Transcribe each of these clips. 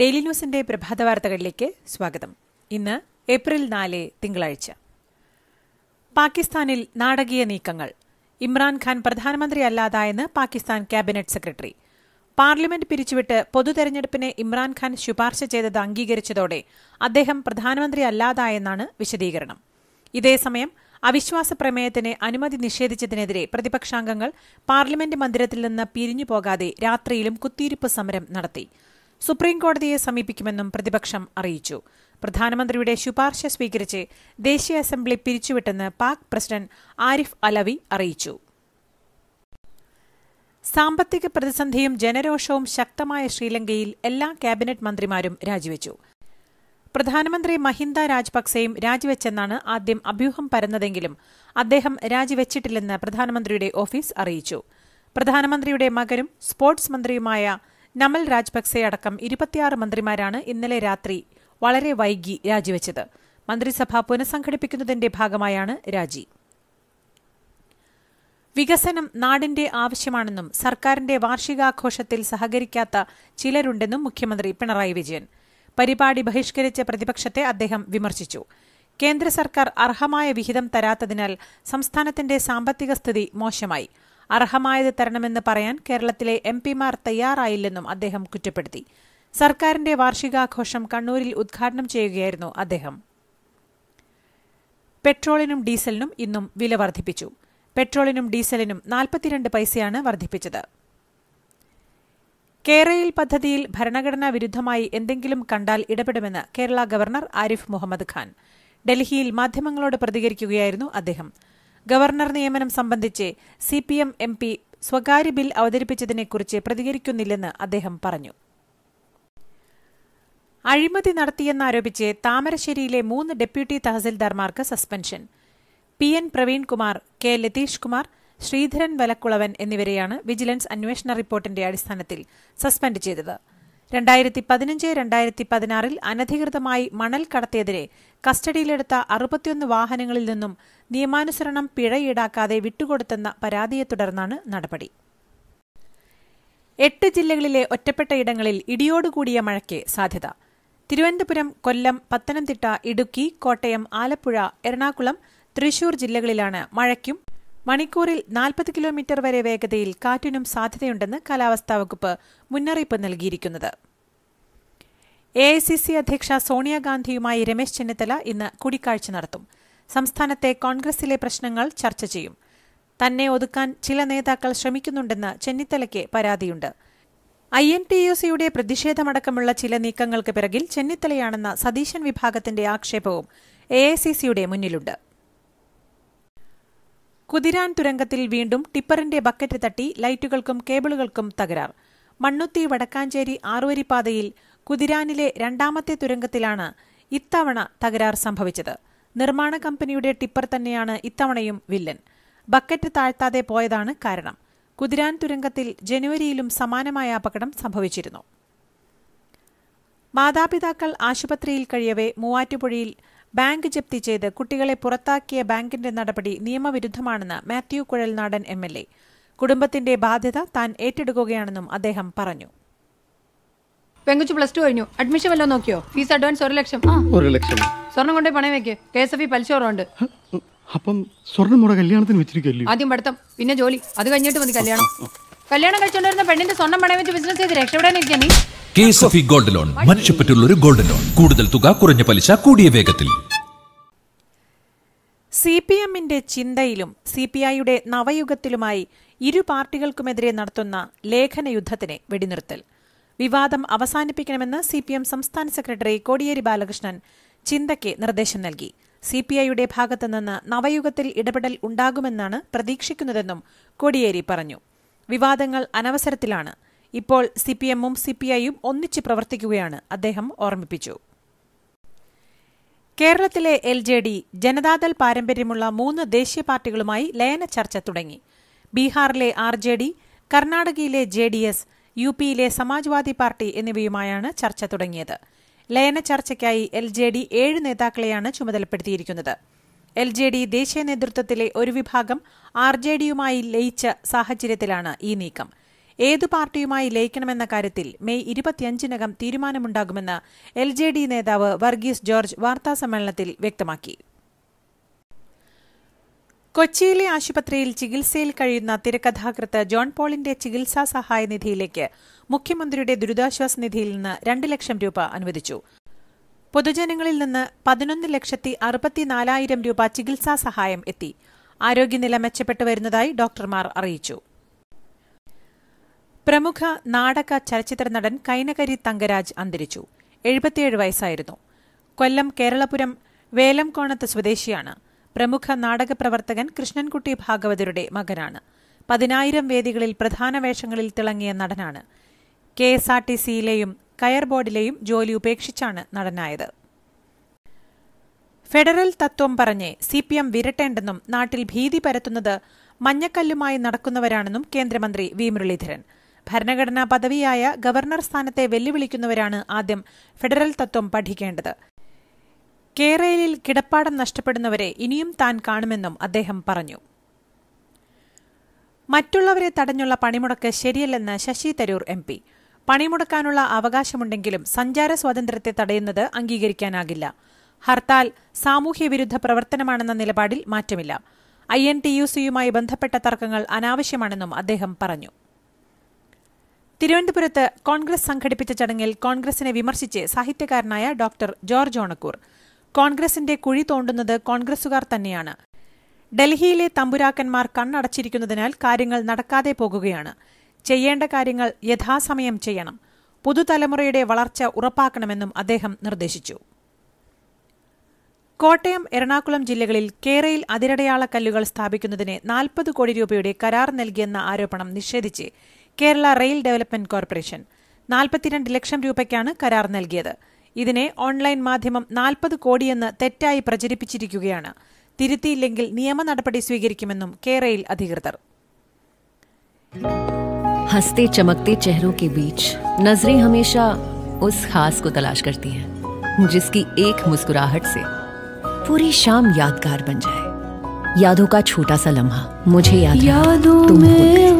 daily ന്യൂസിന്റെ പ്രഭാത വാർത്തകളിലേക്ക് സ്വാഗതം ഇന്ന് ഏപ്രിൽ നാല് തിങ്കളാഴ്ച പാകിസ്ഥാനിൽ നാടകീയ നീക്കങ്ങൾ ഇമ്രാൻഖാൻ പ്രധാനമന്ത്രിയല്ലാതായെന്ന് പാകിസ്ഥാൻ ക്യാബിനറ്റ് സെക്രട്ടറി പാർലമെന്റ് പിരിച്ചുവിട്ട് പൊതു തെരഞ്ഞെടുപ്പിനെ ഇമ്രാൻഖാൻ ശുപാർശ ചെയ്തത് അംഗീകരിച്ചതോടെ അദ്ദേഹം പ്രധാനമന്ത്രിയല്ലാതായെന്നാണ് വിശദീകരണം ഇതേസമയം അവിശ്വാസ പ്രമേയത്തിന് അനുമതി നിഷേധിച്ചതിനെതിരെ പ്രതിപക്ഷാംഗങ്ങൾ പാർലമെന്റ് മന്ദിരത്തിൽ നിന്ന് പിരിഞ്ഞു പോകാതെ രാത്രിയിലും കുത്തിയിരിപ്പ് സമരം നടത്തി സുപ്രീംകോടതിയെ സമീപിക്കുമെന്നും പ്രതിപക്ഷം അറിയിച്ചു പ്രധാനമന്ത്രിയുടെ ശുപാർശ സ്വീകരിച്ച് ദേശീയ അസംബ്ലി പിരിച്ചുവിട്ടെന്ന് പാക് പ്രസിഡന്റ് ആരിഫ് അലവി അറിയിച്ചു സാമ്പത്തിക പ്രതിസന്ധിയും ജനരോഷവും ശക്തമായ ശ്രീലങ്കയിൽ എല്ലാ ക്യാബിനറ്റ് മന്ത്രിമാരും രാജിവെച്ചു പ്രധാനമന്ത്രി മഹിന്ദ രാജപക്സെയും രാജിവെച്ചെന്നാണ് ആദ്യം അഭ്യൂഹം പരന്നതെങ്കിലും അദ്ദേഹം രാജിവെച്ചിട്ടില്ലെന്ന് പ്രധാനമന്ത്രിയുടെ ഓഫീസ് അറിയിച്ചു പ്രധാനമന്ത്രിയുടെ മകനും സ്പോർട്സ് മന്ത്രിയുമായ നമൽ രാജ്പക്സെ അടക്കം ഇരുപത്തിയാറ് മന്ത്രിമാരാണ് ഇന്നലെ രാത്രി വളരെ വൈകി രാജിവെച്ചത് മന്ത്രിസഭ പുനഃസംഘടിപ്പിക്കുന്നതിന്റെ ഭാഗമായാണ് രാജി വികസനം നാടിന്റെ ആവശ്യമാണെന്നും സർക്കാരിന്റെ വാർഷികാഘോഷത്തിൽ സഹകരിക്കാത്ത ചിലരുണ്ടെന്നും മുഖ്യമന്ത്രി പിണറായി വിജയൻ പരിപാടി ബഹിഷ്കരിച്ച പ്രതിപക്ഷത്തെ അദ്ദേഹം വിമർശിച്ചു കേന്ദ്ര സർക്കാർ അർഹമായ വിഹിതം തരാത്തതിനാൽ സംസ്ഥാനത്തിന്റെ സാമ്പത്തിക സ്ഥിതി മോശമായി അർഹമായത് തരണമെന്ന് പറയാൻ കേരളത്തിലെ എം പിമാർ തയ്യാറായില്ലെന്നും അദ്ദേഹം കുറ്റപ്പെടുത്തി സർക്കാരിന്റെ വാർഷികാഘോഷം കണ്ണൂരിൽ ഉദ്ഘാടനം ചെയ്യുകയായിരുന്നു അദ്ദേഹം പെട്രോളിനും ഡീസലിനും ഇന്നും വില വർദ്ധിപ്പിച്ചു പെട്രോളിനും ഡീസലിനും നാൽപ്പത്തിരണ്ട് പൈസയാണ് വർദ്ധിപ്പിച്ചത് കേരയിൽ പദ്ധതിയിൽ ഭരണഘടനാ വിരുദ്ധമായി എന്തെങ്കിലും കണ്ടാൽ ഇടപെടുമെന്ന് കേരള ഗവർണർ ആരിഫ് മുഹമ്മദ് ഖാൻ ഡൽഹിയിൽ മാധ്യമങ്ങളോട് പ്രതികരിക്കുകയായിരുന്നു അദ്ദേഹം ഗവർണർ നിയമനം സംബന്ധിച്ച് C P M M P സ്വകാര്യ ബിൽ അവതരിപ്പിച്ചതിനെക്കുറിച്ച് പ്രതികരിക്കുന്നില്ലെന്ന് അദ്ദേഹം പറഞ്ഞു അഴിമതി നടത്തിയെന്നാരോപിച്ച് താമരശ്ശേരിയിലെ മൂന്ന് ഡെപ്യൂട്ടി തഹസിൽദാർമാർക്ക് suspension P N Praveen Kumar K Latheesh Kumar Sreedharan Valakkulavan എന്നിവരെയാണ് വിജിലൻസ് അന്വേഷണ റിപ്പോർട്ടിന്റെ അടിസ്ഥാനത്തിൽ സസ്പെൻഡ് ചെയ്തത് രണ്ടായിരത്തി പതിനഞ്ച് രണ്ടായിരത്തി പതിനാറിൽ അനധികൃതമായി മണൽ കടത്തിയതിരെ കസ്റ്റഡിയിലെടുത്ത അറുപത്തിയൊന്ന് വാഹനങ്ങളിൽ നിന്നും നിയമാനുസരണം പിഴ ഈടാക്കാതെ വിട്ടുകൊടുത്തെന്ന പരാതിയെ തുടർന്നാണ് നടപടി എട്ട് ജില്ലകളിലെ ഒറ്റപ്പെട്ട ഇടങ്ങളിൽ ഇടിയോടുകൂടിയ മഴയ്ക്ക് സാധ്യത തിരുവനന്തപുരം കൊല്ലം പത്തനംതിട്ട ഇടുക്കി കോട്ടയം ആലപ്പുഴ എറണാകുളം തൃശൂർ ജില്ലകളിലാണ് മഴയ്ക്കും മണിക്കൂറിൽ നാൽപ്പത് കിലോമീറ്റർ വരെ വേഗതയിൽ കാറ്റിനും സാധ്യതയുണ്ടെന്ന് കാലാവസ്ഥാ വകുപ്പ് മുന്നറിയിപ്പ് നൽകിയിരിക്കുന്നത് എ ഐ സി സി അധ്യക്ഷ സോണിയാഗാന്ധിയുമായി രമേശ് ചെന്നിത്തല ഇന്ന് കൂടിക്കാഴ്ച നടത്തും സംസ്ഥാനത്തെ കോൺഗ്രസിലെ പ്രശ്നങ്ങൾ ചർച്ച ചെയ്യും തന്നെ ഒതുക്കാൻ ചില നേതാക്കൾ ശ്രമിക്കുന്നുണ്ടെന്ന് ചെന്നിത്തലയ്ക്ക് പരാതിയുണ്ട് ഐ എൻ ടി യു സിയുടെ പ്രതിഷേധമടക്കമുള്ള ചില നീക്കങ്ങൾക്ക് പിറകിൽ ചെന്നിത്തലയാണെന്ന സതീശൻ വിഭാഗത്തിന്റെ ആക്ഷേപവും എ ഐ സി സിയുടെ മുന്നിലുണ്ട് കുതിരാൻ തുരങ്കത്തിൽ വീണ്ടും ടിപ്പറിന്റെ ബക്കറ്റ് തട്ടി ലൈറ്റുകൾക്കും കേബിളുകൾക്കും തകരാർ മണ്ണുത്തി വടക്കാഞ്ചേരി ആറുവരിപ്പാതയിൽ കുതിരാനിലെ രണ്ടാമത്തെ തുരങ്കത്തിലാണ് ഇത്തവണ തകരാർ സംഭവിച്ചത് നിർമ്മാണ കമ്പനിയുടെ ടിപ്പർ തന്നെയാണ് ഇത്തവണയും വില്ലൻ ബക്കറ്റ് താഴ്ത്താതെ പോയതാണ് കാരണം കുതിരാൻ തുരങ്കത്തിൽ ജനുവരിയിലും സമാനമായ അപകടം സംഭവിച്ചിരുന്നു മാതാപിതാക്കൾ ആശുപത്രിയിൽ കഴിയവേ മൂവാറ്റുപുഴയിൽ ബാങ്ക് ജപ്തി ചെയ്ത് കുട്ടികളെ പുറത്താക്കിയ ബാങ്കിന്റെ നടപടി നിയമവിരുദ്ധമാണെന്ന് Mathew Kuzhalnadan M L A കുടുംബത്തിന്റെ ബാധ്യത താൻ ഏറ്റെടുക്കുകയാണെന്നും അദ്ദേഹം പറഞ്ഞു പെങ്കുച്ചു പ്ലസ് ടു കഴിഞ്ഞു അഡ്മിഷൻ വല്ലതും നോക്കിയോ ഫീസ് അഡ്വാൻസ് ഒരു ലക്ഷം ഒരു ലക്ഷം സ്വർണം കൊണ്ടേ പണയം വെക്ക് കെ എസ് എഫ് പലിശോറുണ്ട് അപ്പം സ്വർണ്ണം മുട കല്യാണത്തിന് വെച്ചിരിക്കല്ലേ ആദ്യം പഠിത്തം പിന്നെ ജോലി അത് കഴിഞ്ഞിട്ട് മതി കല്യാണം കല്യാണം കഴിച്ചുകൊണ്ടിരുന്ന പെണ്ണിന്റെ സ്വർണ്ണം പണയം വെച്ച് ബിസിനസ് ചെയ്ത് രക്ഷപ്പെടാനിരിക്കാൻ നീ K S F gold loan മനുഷ്യപ്പറ്റുള്ള ഒരു ഗോൾഡ് ലോൺ കൂടുതൽ തുക കുറഞ്ഞ പലിശ കൂടിയ വേഗത്തിൽ സി പി എമ്മിന്റെ ചിന്തയിലും സി പി ഐയുടെ നവയുഗത്തിലുമായി ഇരു പാർട്ടികൾക്കുമെതിരെ നടത്തുന്ന ലേഖന യുദ്ധത്തിന് വെടിനിർത്തൽ വിവാദം അവസാനിപ്പിക്കണമെന്ന് സി പി എം സംസ്ഥാന സെക്രട്ടറി കോടിയേരി ബാലകൃഷ്ണൻ ചിന്തയ്ക്ക് നിർദ്ദേശം നൽകി സി പി ഐയുടെ ഭാഗത്തുനിന്ന് നവയുഗത്തിൽ ഇടപെടൽ ഉണ്ടാകുമെന്നാണ് പ്രതീക്ഷിക്കുന്നതെന്നും കോടിയേരി പറഞ്ഞു വിവാദങ്ങൾ അനവസരത്തിലാണ് ഇപ്പോൾ സി പി എമ്മും സി പി ഐയും ഒന്നിച്ച് പ്രവർത്തിക്കുകയാണ് അദ്ദേഹം ഓർമ്മിപ്പിച്ചു കേരളത്തിലെ എൽ ജെ ഡി ജനതാദൾ പാരമ്പര്യമുള്ള മൂന്ന് ദേശീയ പാർട്ടികളുമായി ലയന ചർച്ച തുടങ്ങി ബീഹാറിലെ ആർ ജെ ഡി കർണാടകയിലെ ജെ ഡി എസ് യു പിയിലെ സമാജ്വാദി പാർട്ടി എന്നിവയുമായാണ് ചർച്ച തുടങ്ങിയത് ലയന ചർച്ചയ്ക്കായി എൽ ജെ ഡി ഏഴ് നേതാക്കളെയാണ് ചുമതലപ്പെടുത്തിയിരിക്കുന്നത് എൽ ജെ ഡി ദേശീയ നേതൃത്വത്തിലെ ഒരു വിഭാഗം ആർ ജെ ഡിയുമായി ലയിച്ച സാഹചര്യത്തിലാണ് ഈ നീക്കം ഏതു പാർട്ടിയുമായി ലയിക്കണമെന്ന കാര്യത്തിൽ മെയ് ഇരുപത്തിയഞ്ചിനകം തീരുമാനമുണ്ടാകുമെന്ന് എൽ ജെ ഡി നേതാവ് വർഗീസ് ജോർജ് വാർത്താസമ്മേളനത്തിൽ വ്യക്തമാക്കി കൊച്ചിയിലെ ആശുപത്രിയിൽ ചികിത്സയിൽ കഴിയുന്ന തിരക്കഥാകൃത്ത് ജോൺ പോളിന്റെ ചികിത്സാ സഹായ നിധിയിലേക്ക് മുഖ്യമന്ത്രിയുടെ ദുരിതാശ്വാസ നിധിയിൽ നിന്ന് രണ്ട് ലക്ഷം രൂപ അനുവദിച്ചു പൊതുജനങ്ങളിൽ നിന്ന് പതിനൊന്ന് ലക്ഷത്തി അറുപത്തിനാലായിരം രൂപ ചികിത്സാ സഹായം എത്തി ആരോഗ്യനില മെച്ചപ്പെട്ടു വരുന്നതായി ഡോക്ടർമാർ അറിയിച്ചു പ്രമുഖ നാടക ചലച്ചിത്ര നടൻ കൈനകരി തങ്കരാജ് അന്തരിച്ചു എഴുപത്തിയേഴ് വയസ്സായിരുന്നു കൊല്ലം കേരളപുരം വേലംകോണത്ത് സ്വദേശിയാണ് പ്രമുഖ നാടക പ്രവർത്തകൻ കൃഷ്ണൻകുട്ടി ഭാഗവതരുടെ മകനാണ് പതിനായിരം വേദികളിൽ പ്രധാന വേഷങ്ങളിൽ തിളങ്ങിയ നടനാണ് കെ എസ് ആർ ടി സിയിലെയും കയർ ബോർഡിലെയും ജോലി ഉപേക്ഷിച്ചാണ് നടനായത് ഫെഡറൽ തത്വം പറഞ്ഞ് സി പി എം വിരട്ടേണ്ടെന്നും നാട്ടിൽ ഭീതി പരത്തുന്നത് മഞ്ഞക്കല്ലുമായി നടക്കുന്നവരാണെന്നും കേന്ദ്രമന്ത്രി വി മുരളീധരൻ ഭരണഘടനാ പദവിയായ ഗവർണർ സ്ഥാനത്തെ വെല്ലുവിളിക്കുന്നവരാണ് ആദ്യം ഫെഡറൽ തത്വം പഠിക്കേണ്ടത് കേരളയിൽ കിടപ്പാടം നഷ്ടപ്പെടുന്നവരെ ഇനിയും താൻ കാണുമെന്നും അദ്ദേഹം പറഞ്ഞു മറ്റുള്ളവരെ തടഞ്ഞുള്ള പണിമുടക്ക് ശരിയല്ലെന്ന് ശശി തരൂർ എം പി പണിമുടക്കാനുള്ള അവകാശമുണ്ടെങ്കിലും സഞ്ചാര സ്വാതന്ത്ര്യത്തെ തടയുന്നത് അംഗീകരിക്കാനാകില്ല ഹർത്താൽ വിരുദ്ധ പ്രവർത്തനമാണെന്ന നിലപാടിൽ മാറ്റമില്ല ഐ എൻ ടി യു സിയുമായി ബന്ധപ്പെട്ട തർക്കങ്ങൾ അനാവശ്യമാണെന്നും അദ്ദേഹം പറഞ്ഞു തിരുവനന്തപുരത്ത് കോൺഗ്രസ് സംഘടിപ്പിച്ച ചടങ്ങിൽ കോൺഗ്രസിനെ വിമർശിച്ച് സാഹിത്യകാരനായ ഡോക്ടർ ജോർജ് ഓണക്കൂർ കോൺഗ്രസിന്റെ കുഴി തോണ്ടുന്നത് കോൺഗ്രസുകാർ തന്നെയാണ് ഡൽഹിയിലെ തമ്പുരാക്കന്മാർ കണ്ണടച്ചിരിക്കുന്നതിനാൽ കാര്യങ്ങൾ നടക്കാതെ പോകുകയാണ് ചെയ്യേണ്ട കാര്യങ്ങൾ യഥാസമയം ചെയ്യണം പുതുതലമുറയുടെ വളർച്ച ഉറപ്പാക്കണമെന്നും അദ്ദേഹം നിർദ്ദേശിച്ചു കോട്ടയം എറണാകുളം ജില്ലകളിൽ കേരയിൽ അതിരടയാള കല്ലുകൾ സ്ഥാപിക്കുന്നതിന് നാൽപ്പത് കോടി രൂപയുടെ കരാർ നൽകിയെന്ന ആരോപണം നിഷേധിച്ച് കേരള റെയിൽ ഡെവലപ്മെന്റ് കോർപ്പറേഷൻ നാൽപ്പത്തിരണ്ട് ലക്ഷം രൂപയ്ക്കാണ് കരാർ നൽകിയത് ഇതിനെ ഓൺലൈൻ മാധ്യമം നാൽപ്പത് കോടിയെന്ന് തെറ്റായി പ്രചരിപ്പിച്ചിരിക്കുകയാണ് തിരുത്തിയില്ലെങ്കിൽ നിയമ നടപടി സ്വീകരിക്കുമെന്നും കേരയിൽ അധികൃതർ हंसते चमकते चेहरों के बीच नजरें हमेशा उस खास को तलाश करती हैं जिसकी एक मुस्कुराहट से पूरी शाम यादगार बन जाए यादों का छोटा सा लम्हा मुझे याद यादों में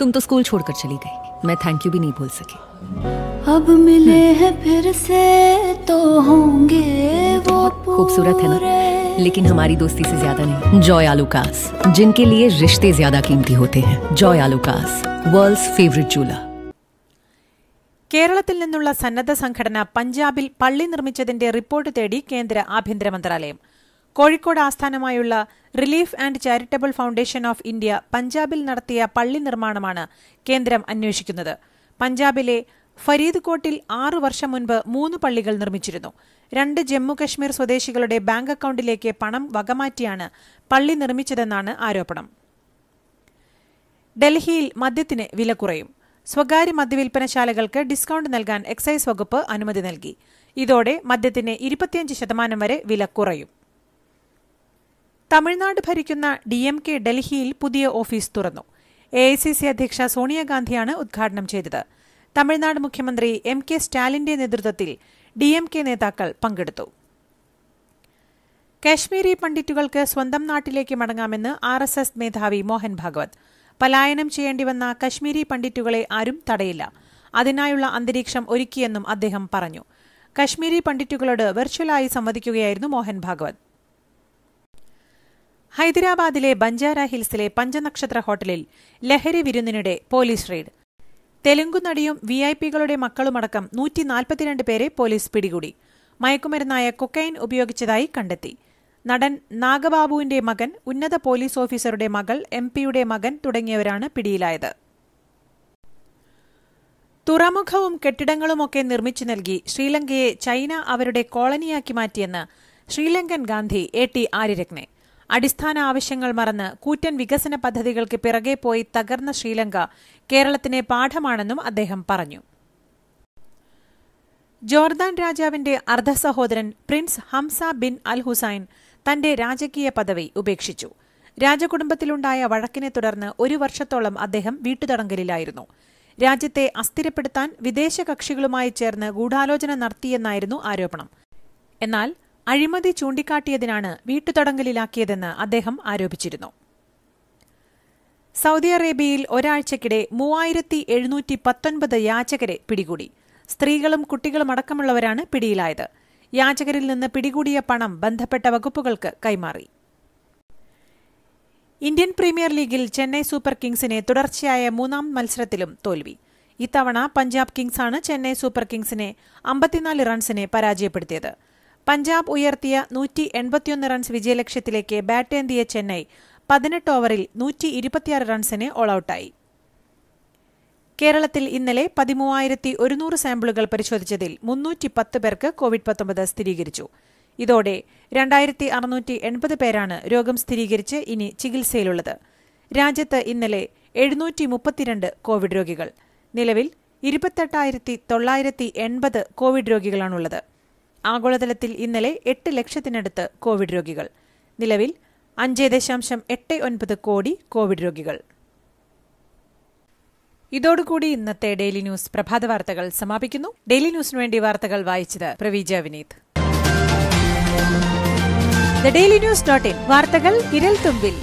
तुम तो स्कूल छोड़कर चली गई मैं थैंक यू भी नहीं बोल सकी अब मिले हैं फिर से तो होंगे वो खूबसूरत है ना लेकिन हमारी दोस्ती से ज्यादा नहीं जॉय आलूकास जिनके लिए रिश्ते ज्यादा कीमती होते हैं जॉय आलूकास വേൾഡ്സ് फेवरेट चूला കേരളത്തിൽ നിന്നുള്ള സന്നദ്ധ സംഘടന പഞ്ചാബിൽ പള്ളി നിർമ്മിച്ചതിന്റെ റിപ്പോർട്ട് തേടി കേന്ദ്ര ആഭ്യന്തര മന്ത്രാലയം കോഴിക്കോട് ആസ്ഥാനമായുള്ള relief and charitable foundation of India പഞ്ചാബിൽ നടത്തിയ പള്ളി നിർമ്മാണമാണ് കേന്ദ്രം അന്വേഷിക്കുന്നത് പഞ്ചാബിലെ ഫരീദ് കോട്ടിൽ ആറു വർഷം മുൻപ് മൂന്ന് പള്ളികൾ നിർമ്മിച്ചിരുന്നു രണ്ട് ജമ്മുകശ്മീർ സ്വദേശികളുടെ ബാങ്ക് അക്കൌണ്ടിലേക്ക് പണം വകമാറ്റിയാണ് പള്ളി നിർമ്മിച്ചതെന്നാണ് ആരോപണം ഡൽഹിയിൽ മദ്യത്തിന് വില കുറയും സ്വകാര്യ മദ്യവിൽപ്പനശാലകൾക്ക് ഡിസ്കൌണ്ട് നൽകാൻ എക്സൈസ് വകുപ്പ് അനുമതി നൽകി ഇതോടെ മദ്യത്തിന് ഇരുപത്തിയഞ്ച് ശതമാനം വരെ വില കുറയും തമിഴ്നാട് ഭരിക്കുന്ന ഡി എം കെ ഡൽഹിയിൽ പുതിയ ഓഫീസ് തുറന്നു എ ഐ സി സി അധ്യക്ഷ സോണിയാഗാന്ധിയാണ് ഉദ്ഘാടനം ചെയ്തത് തമിഴ്നാട് മുഖ്യമന്ത്രി എം കെ സ്റ്റാലിന്റെ നേതൃത്വത്തിൽ ഡി എം കെ നേതാക്കൾ പങ്കെടുത്തു കാശ്മീരി പണ്ഡിറ്റുകൾക്ക് സ്വന്തം നാട്ടിലേക്ക് മടങ്ങാമെന്ന് ആർ എസ് എസ് മേധാവി മോഹൻ ഭാഗവത് പലായനം ചെയ്യേണ്ടിവന്ന കശ്മീരി പണ്ഡിറ്റുകളെ ആരും തടയില്ല അതിനായുള്ള അന്തരീക്ഷം ഒരുക്കിയെന്നും അദ്ദേഹം പറഞ്ഞു കശ്മീരി പണ്ഡിറ്റുകളോട് വെർച്വലായി സംവദിക്കുകയായിരുന്നു മോഹൻ ഭാഗവത് ഹൈദരാബാദിലെ ബഞ്ചാര ഹിൽസിലെ പഞ്ചനക്ഷത്ര ഹോട്ടലിൽ ലഹരി വിരുന്നിനിടെ പോലീസ് റെയ്ഡ് തെലുങ്കു നടിയും വി ഐ പികളുടെ മക്കളുമടക്കം നൂറ്റി നാൽപ്പത്തിരണ്ട് പേരെ പോലീസ് പിടികൂടി മയക്കുമരുന്നായ കൊക്കൈൻ ഉപയോഗിച്ചതായി കണ്ടെത്തി നടൻ നാഗബാബുവിന്റെ മകൻ ഉന്നത പോലീസ് ഓഫീസറുടെ മകൾ എം പിയുടെ മകൻ തുടങ്ങിയവരാണ് പിടിയിലായത് തുറമുഖവും കെട്ടിടങ്ങളുമൊക്കെ നിർമ്മിച്ചു നൽകി ശ്രീലങ്കയെ ചൈന അവരുടെ കോളനിയാക്കി മാറ്റിയെന്ന് ശ്രീലങ്കൻ ഗാന്ധി എ ടി ആര്യരത്നെ അടിസ്ഥാന ആവശ്യങ്ങൾ മറന്ന് കൂറ്റൻ വികസന പദ്ധതികൾക്ക് പിറകെ പോയി തകർന്ന ശ്രീലങ്ക കേരളത്തിനെ പാഠമാണെന്നും അദ്ദേഹം പറഞ്ഞു ജോർദാൻ രാജാവിന്റെ അർദ്ധ സഹോദരൻ prince Hamzah bin al Hussein തന്റെ രാജകീയ പദവി ഉപേക്ഷിച്ചു രാജകുടുംബത്തിലുണ്ടായ വഴക്കിനെ തുടർന്ന് ഒരു വർഷത്തോളം അദ്ദേഹം വീട്ടുതടങ്കലിലായിരുന്നു രാജ്യത്തെ അസ്ഥിരപ്പെടുത്താൻ വിദേശ കക്ഷികളുമായി ചേർന്ന് ഗൂഢാലോചന നടത്തിയെന്നായിരുന്നു ആരോപണം എന്നാൽ അഴിമതി ചൂണ്ടിക്കാട്ടിയതിനാണ് വീട്ടുതടങ്കലിലാക്കിയതെന്ന് അദ്ദേഹം ആരോപിച്ചിരുന്നു സൗദി അറേബ്യയിൽ ഒരാഴ്ചക്കിടെ മൂവായിരത്തി എഴുന്നൂറ്റി പത്തൊൻപത് യാചകരെ പിടികൂടി സ്ത്രീകളും കുട്ടികളും അടക്കമുള്ളവരാണ് പിടിയിലായത് യാചകരിൽ നിന്ന് പിടികൂടിയ പണം ബന്ധപ്പെട്ട വകുപ്പുകൾക്ക് കൈമാറി ഇന്ത്യൻ പ്രീമിയർ ലീഗിൽ ചെന്നൈ സൂപ്പർ കിങ്സിനെ തുടർച്ചയായ മൂന്നാം മത്സരത്തിലും തോൽവി ഇത്തവണ പഞ്ചാബ് കിങ്സാണ് ചെന്നൈ സൂപ്പർ കിങ്സിനെ അമ്പത്തിനാല് റൺസിനെ പരാജയപ്പെടുത്തിയത് പഞ്ചാബ് ഉയർത്തിയ നൂറ്റി എൺപത്തിയൊന്ന് റൺസ് വിജയലക്ഷ്യത്തിലേക്ക് ബാറ്റേന്തിയ ചെന്നൈ പതിനെട്ട് ഓവറിൽ നൂറ്റി ഇരുപത്തിയാറ് റൺസിന് ഓൾ ഔട്ടായി കേരളത്തിൽ ഇന്നലെ പതിമൂവായിരത്തി ഒരുന്നൂറ് സാമ്പിളുകൾ പരിശോധിച്ചതിൽ മുന്നൂറ്റി പത്ത് പേർക്ക് കോവിഡ് പത്തൊമ്പത് സ്ഥിരീകരിച്ചു ഇതോടെ രണ്ടായിരത്തി അറുന്നൂറ്റി എൺപത് പേരാണ് രോഗം സ്ഥിരീകരിച്ച് ഇനി ചികിത്സയിലുള്ളത് രാജ്യത്ത് ഇന്നലെ എഴുന്നൂറ്റി മുപ്പത്തിരണ്ട് കോവിഡ് രോഗികൾ നിലവിൽ ഇരുപത്തെട്ടായിരത്തി തൊള്ളായിരത്തി എൺപത് കോവിഡ് രോഗികളാണുള്ളത് ആഗോളതലത്തിൽ ഇന്നലെ എട്ട് ലക്ഷത്തിനടുത്ത് കോവിഡ് രോഗികൾ നിലവിൽ അഞ്ച് ദശാംശം എട്ട് ഒൻപത് കോടി കോവിഡ് രോഗികൾ ഇതോടുകൂടി ഇന്നത്തെ ഡെയിലി ന്യൂസ് പ്രഭാത വാർത്തകൾ സമാപിക്കുന്നു ഡെയിലി ന്യൂസിനു വേണ്ടി വാർത്തകൾ വായിച്ചത് Praveeja Vineeth the daily news dot in വാർത്തകൾ വിരൽ തുമ്പിൽ